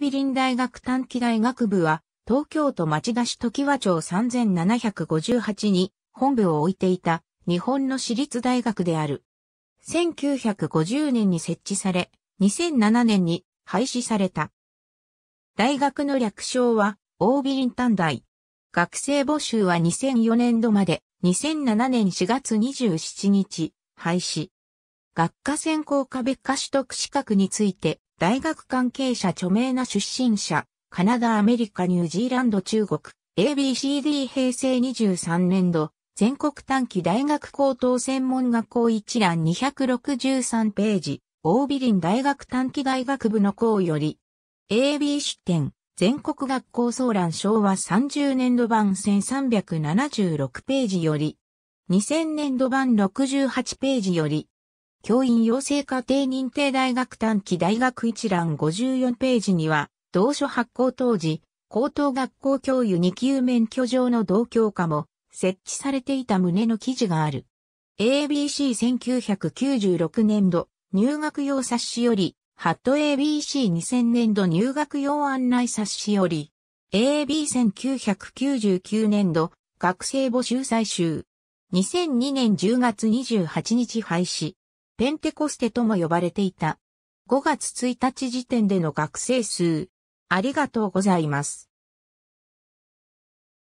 ビ美林大学短期大学部は、東京都町田市時和町3758に本部を置いていた日本の私立大学である。1950年に設置され、2007年に廃止された。大学の略称は、ビ美林短大。学生募集は2004年度まで、2007年4月27日、廃止。学科専攻科別科取得資格について、大学関係者著名な出身者、カナダ、アメリカ、ニュージーランド、中国、ABCD 平成23年度、全国短期大学高等専門学校一覧263ページ、オービリン大学短期大学部の校より、AB 出典、全国学校総覧昭和30年度版1376ページより、2000年度版68ページより、教員養成課程認定大学短期大学一覧54ページには、同書発行当時、高等学校教諭2級免許上の同教科も設置されていた旨の記事がある。ABC1996 年度入学用冊子より、ハット ABC2000 年度入学用案内冊子より、AB1999 年度学生募集最終。2002年10月28日廃止。ペンテコステとも呼ばれていた。5月1日時点での学生数。ありがとうございます。